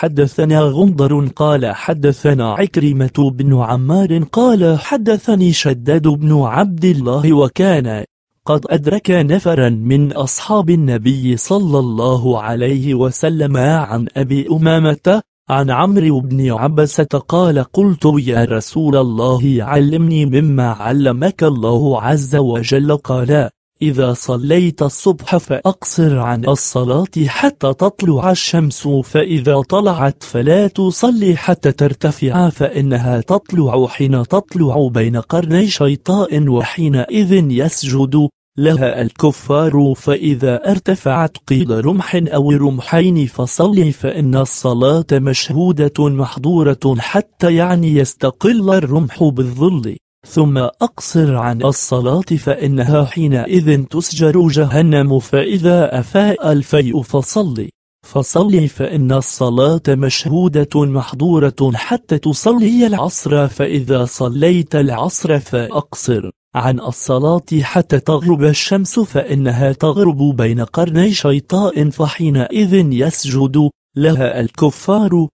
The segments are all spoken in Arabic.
حدثنا غندر قال حدثنا عكرمة بن عمار قال حدثني شداد بن عبد الله وكان قد أدرك نفرا من أصحاب النبي صلى الله عليه وسلم عن أبي أمامة عن عمرو بن عبسة قال قلت يا رسول الله علمني مما علمك الله عز وجل قال إذا صليت الصبح فأقصر عن الصلاة حتى تطلع الشمس فإذا طلعت فلا تصلي حتى ترتفع فإنها تطلع حين تطلع بين قرني شيطان وحينئذ يسجد لها الكفار فإذا ارتفعت قيل رمح أو رمحين فصل فإن الصلاة مشهودة محظورة حتى يعني يستقل الرمح بالظل ثم أقصر عن الصلاة فإنها حينئذ تسجر جهنم فإذا أفاء الفيء فصلي فصلي فإن الصلاة مشهودة محضورة حتى تصلي العصر فإذا صليت العصر فأقصر عن الصلاة حتى تغرب الشمس فإنها تغرب بين قرني شيطاء فحينئذ يسجد لها الكفار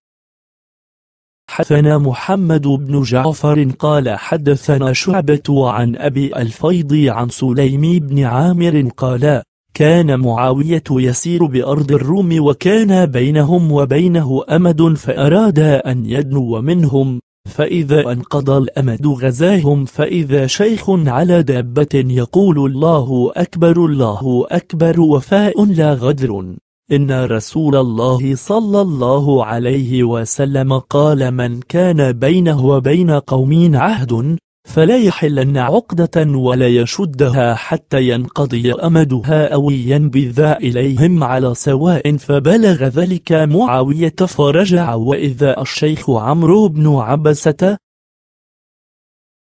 حدثنا محمد بن جعفر قال حدثنا شعبة عن أبي الفيض عن سليم بن عامر قال كان معاوية يسير بأرض الروم وكان بينهم وبينه أمد فأراد أن يدنو منهم فإذا انقضى الأمد غزاهم فإذا شيخ على دابة يقول الله أكبر الله أكبر وفاء لا غدر إن رسول الله صلى الله عليه وسلم قال من كان بينه وبين قوم عهد فلا يحلن عقدة ولا يشدها حتى ينقضي أمدها أو ينبذ إليهم على سواء فبلغ ذلك معاوية فرجع وإذا الشيخ عمرو بن عبسة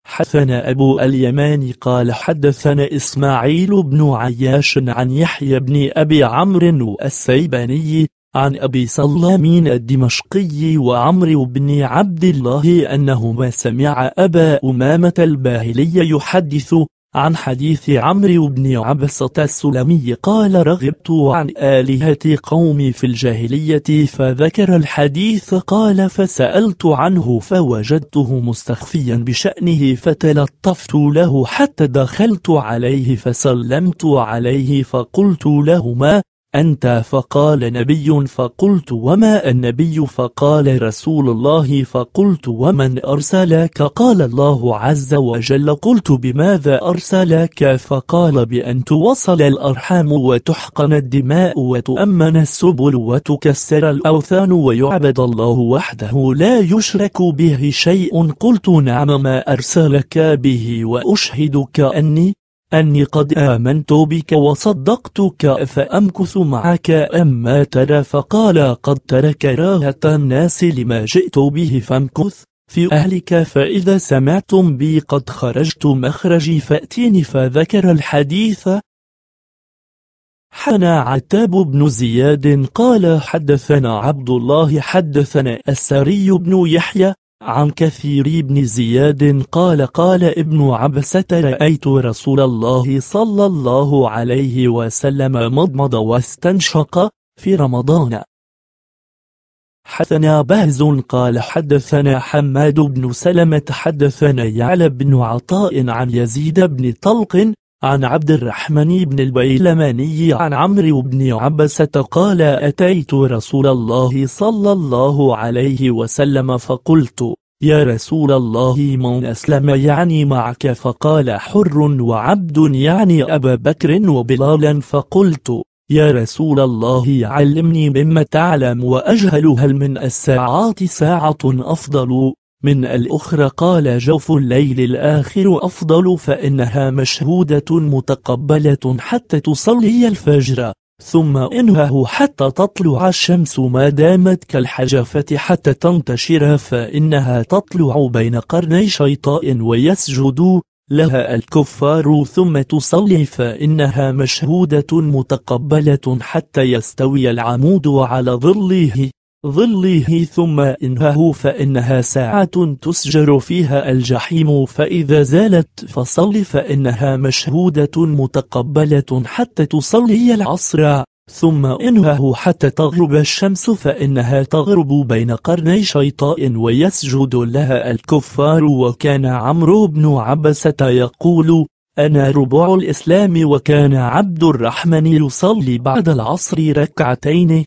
حدثنا أبو اليمان قال حدثنا إسماعيل بن عياش عن يحيى بن أبي عمرو السيباني عن أبي سلامين الدمشقي وعمرو بن عبد الله أنهما سمع أبا أمامة الباهلي يحدث عن حديث عمرو بن عبسة السلمي قال رغبت عن آلهة قومي في الجاهلية فذكر الحديث قال فسألت عنه فوجدته مستخفيا بشأنه فتلطفت له حتى دخلت عليه فسلمت عليه فقلت لهما أنت فقال نبي فقلت وما النبي فقال رسول الله فقلت ومن أرسلك قال الله عز وجل قلت بماذا أرسلك فقال بأن توصل الأرحام وتحقن الدماء وتؤمن السبل وتكسر الأوثان ويعبد الله وحده لا يشرك به شيء قلت نعم ما أرسلك به وأشهدك أني أني قد آمنت بك وصدقتك فأمكث معك أما ترى فقال قد ترى كراهة الناس لما جئت به فامكث في أهلك فإذا سمعتم بي قد خرجت مخرجي فأتيني فذكر الحديث حنا عتاب بن زياد قال حدثنا عبد الله حدثنا السري بن يحيى عن كثير بن زياد قال قال ابن عبسة رأيت رسول الله صلى الله عليه وسلم مضمض واستنشق في رمضان حدثنا بهز قال حدثنا حماد بن سلمة حدثنا يعلى بن عطاء عن يزيد بن طلق عن عبد الرحمن بن البيلماني عن عمرو بن عبسة قال أتيت رسول الله صلى الله عليه وسلم فقلت يا رسول الله من أسلم يعني معك فقال حر وعبد يعني أبا بكر وبلالا فقلت يا رسول الله علمني مما تعلم وأجهل هل من الساعات ساعة أفضل من الأخرى قال جوف الليل الآخر أفضل فإنها مشهودة متقبلة حتى تصلي الفجر ثم إنهاه حتى تطلع الشمس ما دامت كالحجافة حتى تنتشر فإنها تطلع بين قرني شيطاء ويسجد لها الكفار ثم تصلي فإنها مشهودة متقبلة حتى يستوي العمود على ظله ظله ثم إنهه فإنها ساعة تسجر فيها الجحيم فإذا زالت فصل فإنها مشهودة متقبلة حتى تصلي العصر ثم إنهه حتى تغرب الشمس فإنها تغرب بين قرني شيطاء ويسجد لها الكفار وكان عمرو بن عبسة يقول أنا ربع الإسلام وكان عبد الرحمن يصلي بعد العصر ركعتين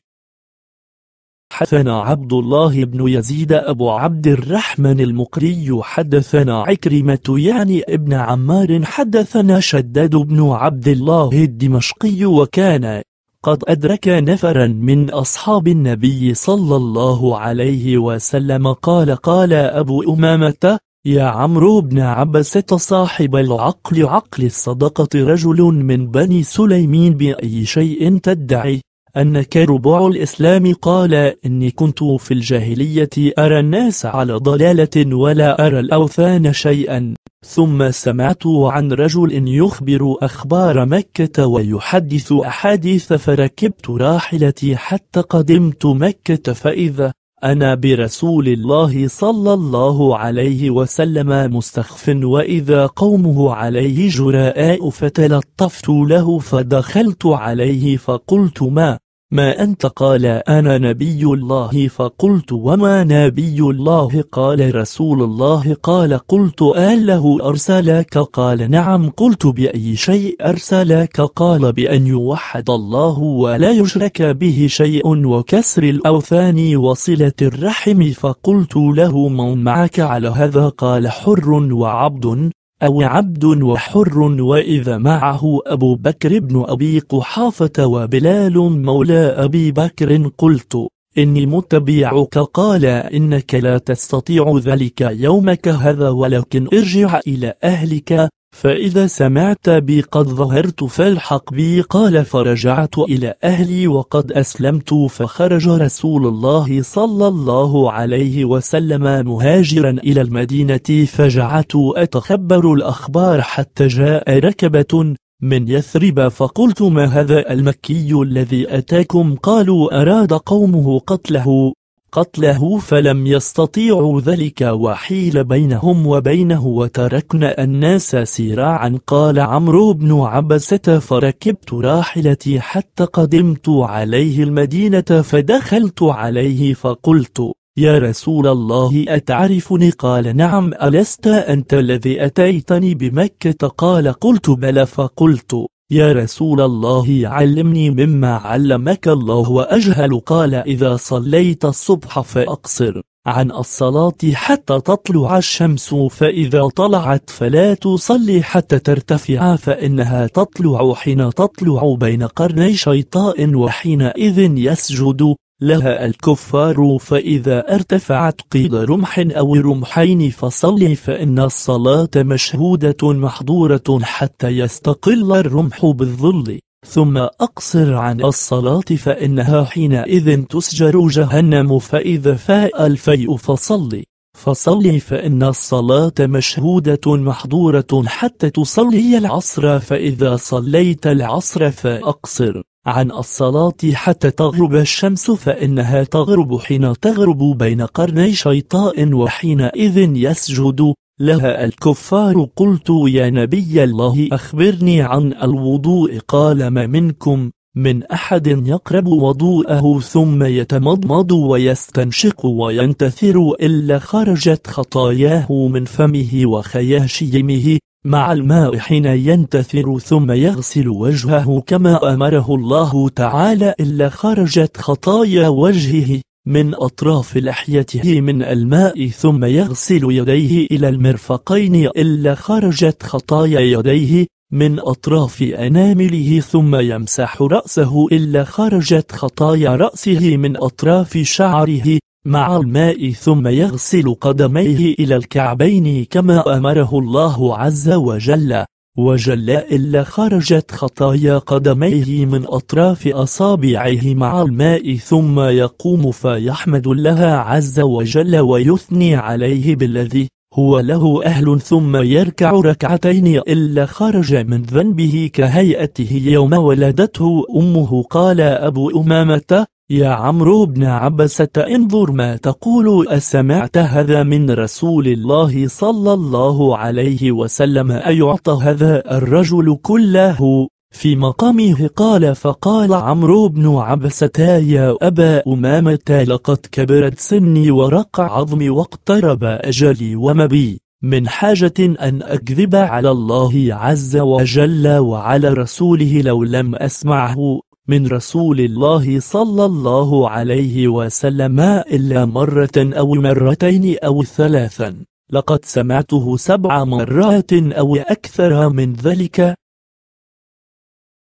حدثنا عبد الله بن يزيد أبو عبد الرحمن المقري حدثنا عكرمة يعني ابن عمار حدثنا شداد بن عبد الله الدمشقي وكان قد أدرك نفرا من أصحاب النبي صلى الله عليه وسلم قال قال أبو أمامة يا عمرو بن عبسة صاحب العقل عقل الصدقة رجل من بني سليمين بأي شيء تدعي أنك كربع الإسلام قال إني كنت في الجاهلية أرى الناس على ضلالة ولا أرى الأوثان شيئا ثم سمعت عن رجل يخبر أخبار مكة ويحدث أحاديث فركبت راحلتي حتى قدمت مكة فإذا أنا برسول الله صلى الله عليه وسلم مستخف وإذا قومه عليه جراء فتلطفت له فدخلت عليه فقلت ما ما أنت قال أنا نبي الله فقلت وما نبي الله قال رسول الله قال قلت أله أرسلك قال نعم قلت بأي شيء أرسلك قال بأن يوحد الله ولا يشرك به شيء وكسر الأوثان وصلة الرحم فقلت له من معك على هذا قال حر وعبد أو عبد وحر وإذا معه أبو بكر بن أبي قحافة وبلال مولى أبي بكر قلت إني متبعك قال إنك لا تستطيع ذلك يومك هذا ولكن ارجع إلى أهلك فإذا سمعت بي قد ظهرت فالحق بي قال فرجعت إلى أهلي وقد أسلمت فخرج رسول الله صلى الله عليه وسلم مهاجرا إلى المدينة فجعت أتخبر الأخبار حتى جاء ركبة من يثرب فقلت ما هذا المكي الذي أتاكم قالوا أراد قومه قتله قتله فلم يستطيعوا ذلك وحيل بينهم وبينه وتركنا الناس سراعا قال عمرو بن عبسة فركبت راحلتي حتى قدمت عليه المدينة فدخلت عليه فقلت يا رسول الله أتعرفني قال نعم ألست أنت الذي أتيتني بمكة قال قلت بلى فقلت يا رسول الله علمني مما علمك الله وأجهل قال إذا صليت الصبح فأقصر عن الصلاة حتى تطلع الشمس فإذا طلعت فلا تصلي حتى ترتفع فإنها تطلع حين تطلع بين قرني شيطاء وحينئذ يسجد لها الكفار فإذا ارتفعت قيل رمح أو رمحين فصل فإن الصلاة مشهودة محظورة حتى يستقل الرمح بالظل ثم أقصر عن الصلاة فإنها حينئذ تسجر جهنم فإذا فاء الفيء فصل فصل فإن الصلاة مشهودة محظورة حتى تصلي العصر فإذا صليت العصر فأقصر عن الصلاة حتى تغرب الشمس فإنها تغرب حين تغرب بين قرني شيطاء وحينئذ يسجد لها الكفار قلت يا نبي الله أخبرني عن الوضوء قال ما منكم من أحد يقرب وضوءه ثم يتمضمض ويستنشق وينتثر إلا خرجت خطاياه من فمه وخياشيمه مع الماء حين ينتثر ثم يغسل وجهه كما أمره الله تعالى إلا خرجت خطايا وجهه من أطراف لحيته من الماء ثم يغسل يديه إلى المرفقين إلا خرجت خطايا يديه من أطراف أنامله ثم يمسح رأسه إلا خرجت خطايا رأسه من أطراف شعره مع الماء ثم يغسل قدميه إلى الكعبين كما أمره الله عز وجل وجل إلا خرجت خطايا قدميه من أطراف أصابعه مع الماء ثم يقوم فيحمد الله عز وجل ويثني عليه بالذي هو له أهل ثم يركع ركعتين إلا خرج من ذنبه كهيئته يوم ولدته أمه قال أبو أمامة يا عمرو بن عبسة انظر ما تقول أسمعت هذا من رسول الله صلى الله عليه وسلم أيعطى هذا الرجل كله في مقامه قال فقال عمرو بن عبسة يا أبا أمامة لقد كبرت سني ورق عظمي واقترب أجلي ومبي من حاجة أن أكذب على الله عز وجل وعلى رسوله لو لم أسمعه من رسول الله صلى الله عليه وسلم إلا مرة أو مرتين أو ثلاثا لقد سمعته سبع مرات أو أكثر من ذلك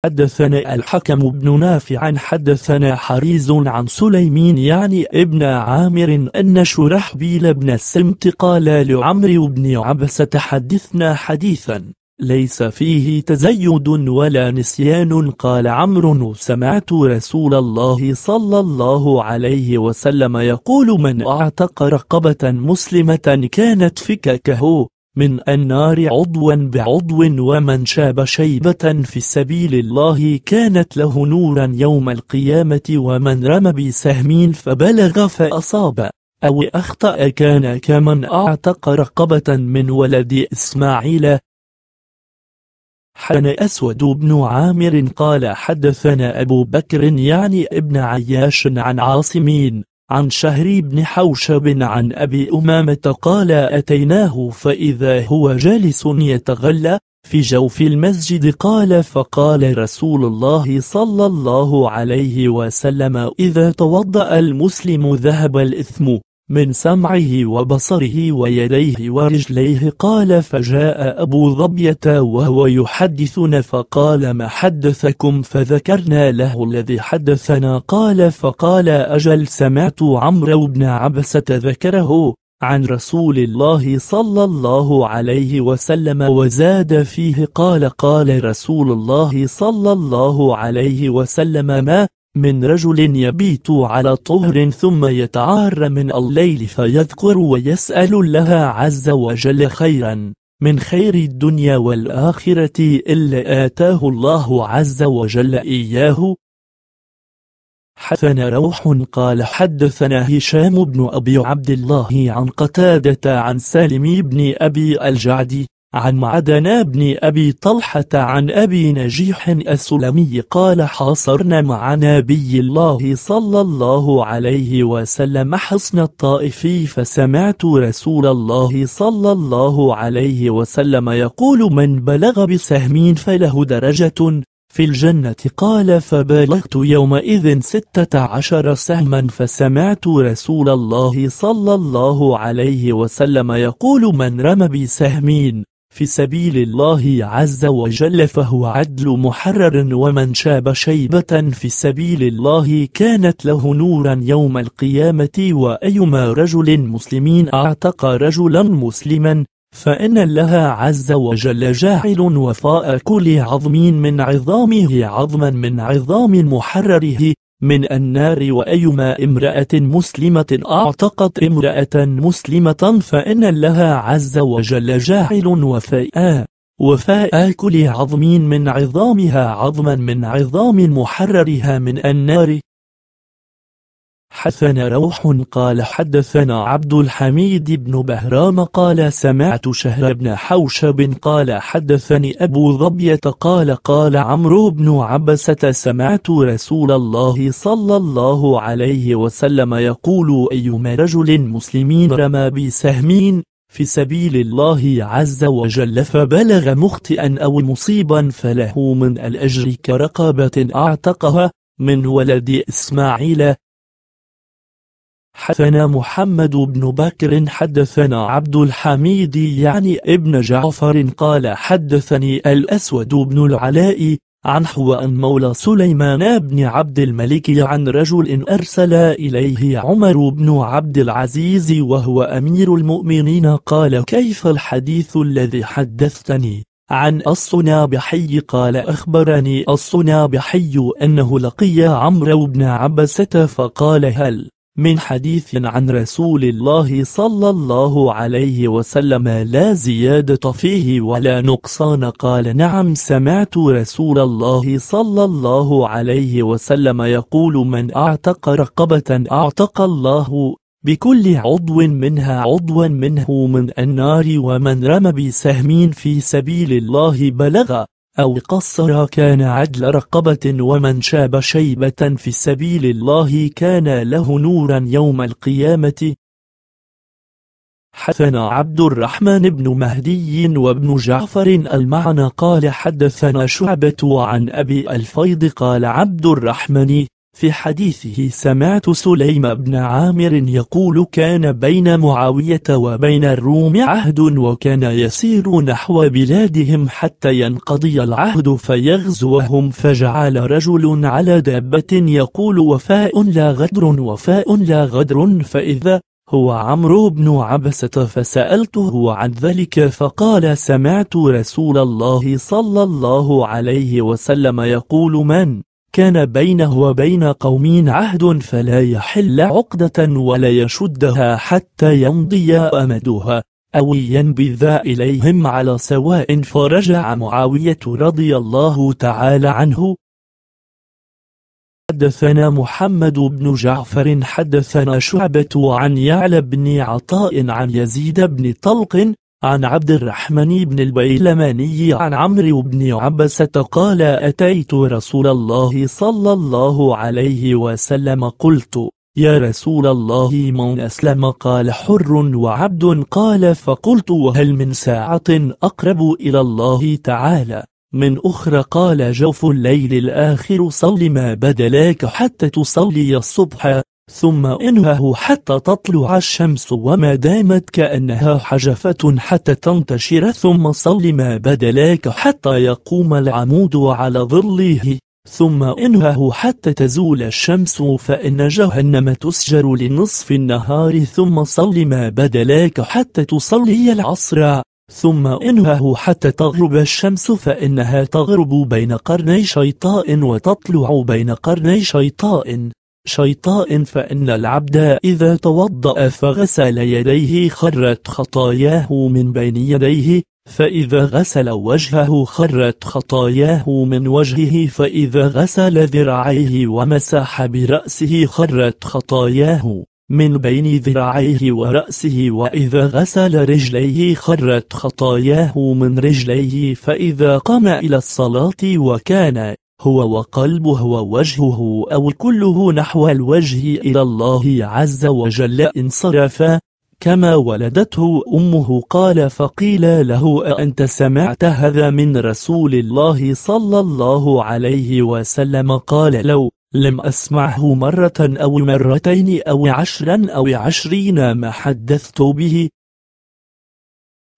حدثنا الحكم بن نافع حدثنا حريز عن سليمين يعني ابن عامر أن شرحبيل بن السمت قال لعمر بن عبس تحدثنا حديثا ليس فيه تزيد ولا نسيان قال عمرو سمعت رسول الله صلى الله عليه وسلم يقول من اعتق رقبة مسلمة كانت فككه من النار عضوا بعضو ومن شاب شيبة في سبيل الله كانت له نورا يوم القيامة ومن رمى بسهم فبلغ فأصاب أو أخطأ كان كمن أعتق رقبة من ولد إسماعيل حن أسود بن عامر قال حدثنا أبو بكر يعني ابن عياش عن عاصمين عن شهر بن حوشب عن أبي أمامة قال أتيناه فإذا هو جالس يتغلى في جوف المسجد قال فقال رسول الله صلى الله عليه وسلم إذا توضأ المسلم ذهب الإثم من سمعه وبصره ويديه ورجليه قال فجاء أبو ظبية وهو يحدثنا فقال ما حدثكم فذكرنا له الذي حدثنا قال فقال أجل سمعت عمرو بن عبسة ذكره عن رسول الله صلى الله عليه وسلم وزاد فيه قال قال رسول الله صلى الله عليه وسلم ما من رجل يبيت على طهر ثم يتعار من الليل فيذكر ويسأل الله عز وجل خيرا من خير الدنيا والآخرة إلا آتاه الله عز وجل إياه حثن روح قال حدثنا هشام بن أبي عبد الله عن قتادة عن سالم بن أبي الجعد عن معدن بن أبي طلحة عن أبي نجيح السلمي قال حاصرنا مع نبي الله صلى الله عليه وسلم حصن الطائفي فسمعت رسول الله صلى الله عليه وسلم يقول من بلغ بسهمين فله درجة في الجنة قال فبلغت يومئذ ستة عشر سهما فسمعت رسول الله صلى الله عليه وسلم يقول من رمى بسهمين في سبيل الله عز وجل فهو عدل محرر ومن شاب شيبة في سبيل الله كانت له نورا يوم القيامة وأيما رجل مسلمين أعتق رجلا مسلما فإن الله عز وجل جاعل وفاء كل عظم من عظامه عظما من عظام محرره من النار وأيما امرأة مسلمة أعتقت امرأة مسلمة فإن لها عز وجل جاعل وفاء وفاء كل عظم من عظامها عظما من عظام محررها من النار حدثنا روح قال حدثنا عبد الحميد بن بهرام قال سمعت شهر بن حوشب قال حدثني أبو ظبية قال قال عمرو بن عبسة سمعت رسول الله صلى الله عليه وسلم يقول أيما رجل مسلمين رمى بسهمين في سبيل الله عز وجل فبلغ مخطئا أو مصيبا فله من الأجر كرقبة أعتقها من ولد إسماعيل حدثنا محمد بن بكر حدثنا عبد الحميد يعني ابن جعفر قال حدثني الأسود بن العلاء عن حوان مولى سليمان بن عبد الملك عن رجل أرسل إليه عمر بن عبد العزيز وهو أمير المؤمنين قال كيف الحديث الذي حدثتني عن الصنابحي قال أخبرني الصنابحي أنه لقي عمرو بن عبسة فقال هل من حديث عن رسول الله صلى الله عليه وسلم لا زيادة فيه ولا نقصان قال نعم سمعت رسول الله صلى الله عليه وسلم يقول من اعتق رقبة اعتق الله بكل عضو منها عضوا منه من النار ومن رمى بسهم في سبيل الله بلغ أو قصر كان عدل رقبة ومن شاب شيبة في سبيل الله كان له نورا يوم القيامة حدثنا عبد الرحمن بن مهدي وابن جعفر المعنى قال حدثنا شعبة عن أبي الفيض قال عبد الرحمن في حديثه سمعت سليم بن عامر يقول كان بين معاوية وبين الروم عهد وكان يسير نحو بلادهم حتى ينقضي العهد فيغزوهم فجعل رجل على دابة يقول وفاء لا غدر وفاء لا غدر فإذا هو عمرو بن عبسة فسألته عن ذلك فقال سمعت رسول الله صلى الله عليه وسلم يقول من كان بينه وبين قوم عهد فلا يحل عقدة ولا يشدها حتى يمضي أمدها أو ينبذ إليهم على سواء فرجع معاوية رضي الله تعالى عنه حدثنا محمد بن جعفر حدثنا شعبة عن يعلى بن عطاء عن يزيد بن طلق عن عبد الرحمن بن البيلماني عن عمرو بن عبسة قال أتيت رسول الله صلى الله عليه وسلم قلت يا رسول الله من أسلم قال حر وعبد قال فقلت وهل من ساعة أقرب إلى الله تعالى من أخرى قال جوف الليل الآخر صل ما بدلاك حتى تصلي الصبح ثم انهه حتى تطلع الشمس وما دامت كأنها حجفة حتى تنتشر ثم صل ما بدلاك حتى يقوم العمود على ظله ثم انهه حتى تزول الشمس فإن جهنم تسجر لنصف النهار ثم صل ما بدلاك حتى تصلي العصر ثم انهه حتى تغرب الشمس فإنها تغرب بين قرني شيطاء وتطلع بين قرني شيطاء شيطاء فإن العبد إذا توضأ فغسل يديه خرت خطاياه من بين يديه فإذا غسل وجهه خرت خطاياه من وجهه فإذا غسل ذراعيه ومسح برأسه خرت خطاياه من بين ذراعيه ورأسه وإذا غسل رجليه خرت خطاياه من رجليه فإذا قام إلى الصلاة وكان هو وقلبه ووجهه أو كله نحو الوجه إلى الله عز وجل انصرفا كما ولدته أمه قال فقيل له أأنت سمعت هذا من رسول الله صلى الله عليه وسلم قال لو لم أسمعه مرة أو مرتين أو عشرا أو عشرين ما حدثت به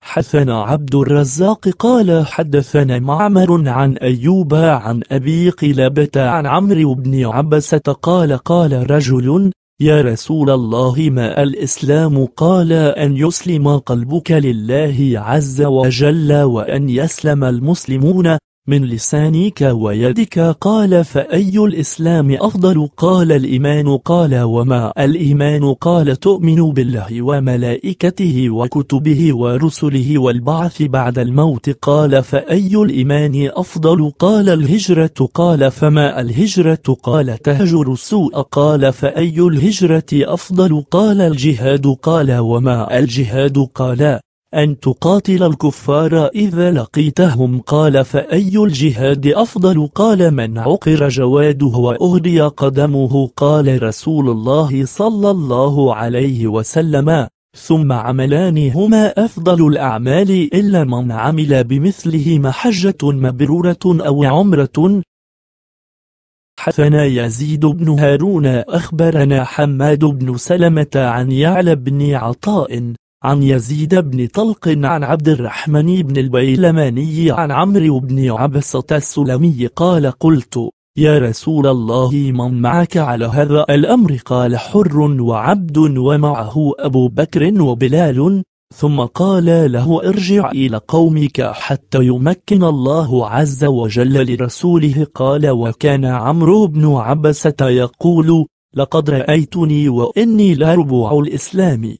حدثنا عبد الرزاق قال حدثنا معمر عن أيوب عن أبي قلابة عن عمرو بن عبسة قال قال رجل يا رسول الله ما الإسلام قال أن يسلم قلبك لله عز وجل وأن يسلم المسلمون من لسانك ويدك قال فأي الإسلام أفضل قال الإيمان قال وما الإيمان قال تؤمن بالله وملائكته وكتبه ورسله والبعث بعد الموت قال فأي الإيمان أفضل قال الهجرة قال فما الهجرة قال تهجر السوء قال فأي الهجرة أفضل قال الجهاد قال وما الجهاد قال أن تقاتل الكفار إذا لقيتهم قال فأي الجهاد أفضل قال من عقر جواده وأهدي قدمه قال رسول الله صلى الله عليه وسلم ثم عملان هما أفضل الأعمال إلا من عمل بمثله محجة مبرورة أو عمرة حدثنا يزيد بن هارون أخبرنا حماد بن سلمة عن يعلى بن عطاء عن يزيد بن طلق عن عبد الرحمن بن البيلماني عن عمرو بن عبسة السلمي قال قلت يا رسول الله من معك على هذا الأمر قال حر وعبد ومعه أبو بكر وبلال ثم قال له ارجع إلى قومك حتى يمكن الله عز وجل لرسوله قال وكان عمرو بن عبسة يقول لقد رأيتني وإني لربع الإسلام